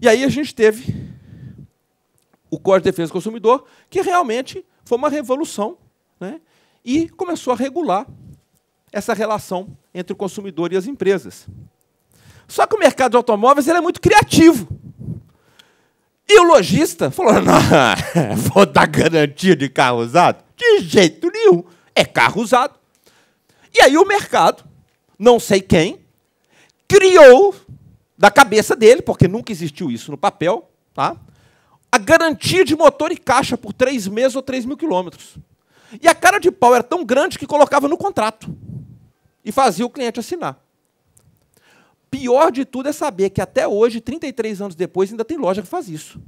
E aí a gente teve o Código de Defesa do Consumidor, que realmente foi uma revolução né? e começou a regular essa relação entre o consumidor e as empresas. Só que o mercado de automóveis ele é muito criativo. E o lojista falou: não, vou dar garantia de carro usado? De jeito nenhum. É carro usado. E aí o mercado, não sei quem, criou da cabeça dele, porque nunca existiu isso no papel, tá? a garantia de motor e caixa por três meses ou três mil quilômetros. E a cara de pau era tão grande que colocava no contrato e fazia o cliente assinar. Pior de tudo é saber que até hoje, 33 anos depois, ainda tem loja que faz isso.